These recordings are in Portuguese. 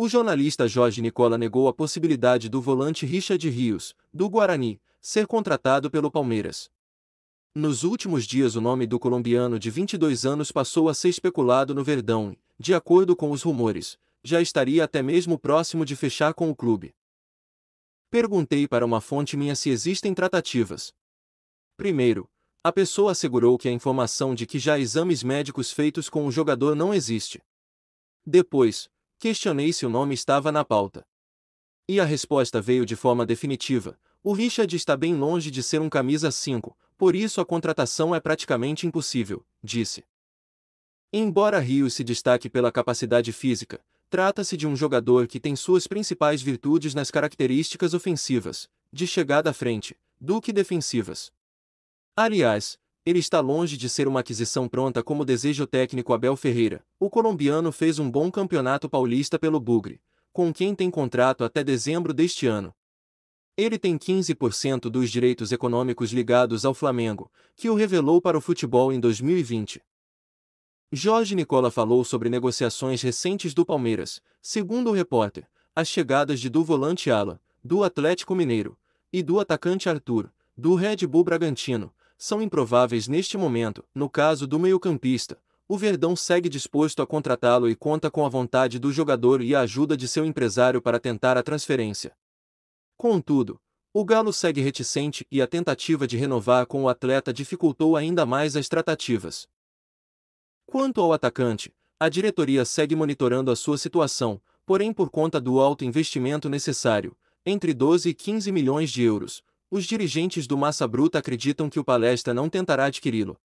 O jornalista Jorge Nicola negou a possibilidade do volante Richard Rios, do Guarani, ser contratado pelo Palmeiras. Nos últimos dias, o nome do colombiano de 22 anos passou a ser especulado no Verdão e, de acordo com os rumores, já estaria até mesmo próximo de fechar com o clube. Perguntei para uma fonte minha se existem tratativas. Primeiro, a pessoa assegurou que a informação de que já há exames médicos feitos com o jogador não existe. Depois, questionei se o nome estava na pauta. E a resposta veio de forma definitiva: o Richard está bem longe de ser um camisa 5, por isso a contratação é praticamente impossível, disse. Embora Rio se destaque pela capacidade física, trata-se de um jogador que tem suas principais virtudes nas características ofensivas, de chegada à frente, do que defensivas. Aliás, ele está longe de ser uma aquisição pronta como deseja o técnico Abel Ferreira. O colombiano fez um bom campeonato paulista pelo Bugre, com quem tem contrato até dezembro deste ano. Ele tem 15% dos direitos econômicos ligados ao Flamengo, que o revelou para o futebol em 2020. Jorge Nicola falou sobre negociações recentes do Palmeiras, segundo o repórter, as chegadas de do volante Ala, do Atlético Mineiro, e do atacante Arthur, do Red Bull Bragantino, são improváveis neste momento. No caso do meio-campista, o Verdão segue disposto a contratá-lo e conta com a vontade do jogador e a ajuda de seu empresário para tentar a transferência. Contudo, o Galo segue reticente e a tentativa de renovar com o atleta dificultou ainda mais as tratativas. Quanto ao atacante, a diretoria segue monitorando a sua situação, porém por conta do alto investimento necessário, entre 12 e 15 milhões de euros, os dirigentes do Massa Bruta acreditam que o Palestra não tentará adquiri-lo.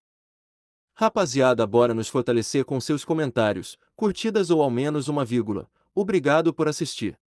Rapaziada, bora nos fortalecer com seus comentários, curtidas ou ao menos uma vírgula. Obrigado por assistir.